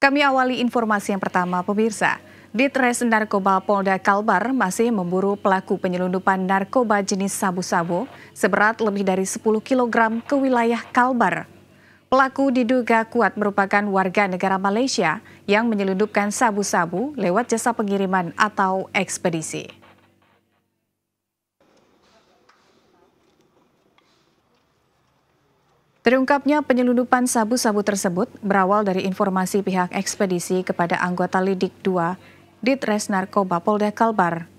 Kami awali informasi yang pertama, pemirsa. Ditres Narkoba Polda Kalbar masih memburu pelaku penyelundupan narkoba jenis sabu-sabu seberat lebih dari 10 kg ke wilayah Kalbar. Pelaku diduga kuat merupakan warga negara Malaysia yang menyelundupkan sabu-sabu lewat jasa pengiriman atau ekspedisi. Terungkapnya penyelundupan sabu-sabu tersebut berawal dari informasi pihak ekspedisi kepada anggota Lidik 2 Ditres Narkoba Polda Kalbar.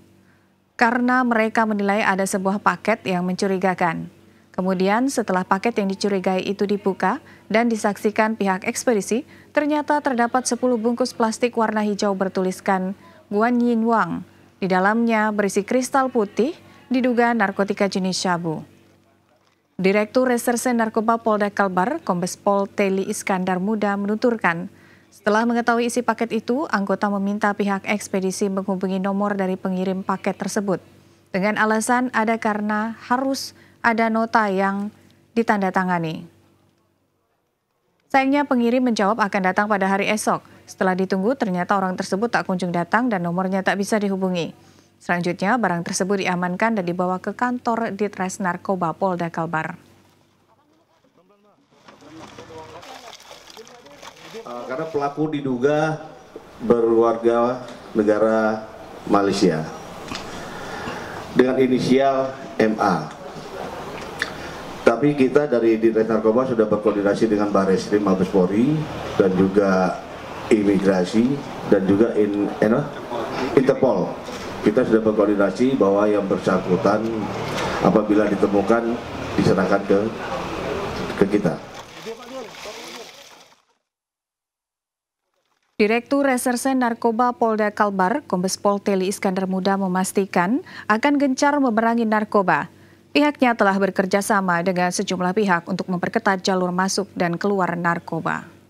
Karena mereka menilai ada sebuah paket yang mencurigakan. Kemudian setelah paket yang dicurigai itu dibuka dan disaksikan pihak ekspedisi, ternyata terdapat 10 bungkus plastik warna hijau bertuliskan Guan Yin Wang. Di dalamnya berisi kristal putih, diduga narkotika jenis syabu. Direktur Reserse Narkoba Polda Kalbar, Kombes Pol Teli Iskandar Muda menuturkan, setelah mengetahui isi paket itu, anggota meminta pihak ekspedisi menghubungi nomor dari pengirim paket tersebut. Dengan alasan ada karena harus ada nota yang ditandatangani. Sayangnya pengirim menjawab akan datang pada hari esok. Setelah ditunggu, ternyata orang tersebut tak kunjung datang dan nomornya tak bisa dihubungi. Selanjutnya, barang tersebut diamankan dan dibawa ke kantor Ditres Narkoba Polda Kalbar. Eh, karena pelaku diduga berwarga negara Malaysia dengan inisial MA. Tapi kita dari Ditres Narkoba sudah berkoordinasi dengan Krim Mabes Polri dan juga imigrasi dan juga in, you eh, know, Interpol kita sudah berkoordinasi bahwa yang bersangkutan apabila ditemukan diserahkan ke ke kita. Direktur Reserse Narkoba Polda Kalbar, Kombes Pol Teli Iskandar Muda memastikan akan gencar memerangi narkoba. Pihaknya telah bekerja sama dengan sejumlah pihak untuk memperketat jalur masuk dan keluar narkoba.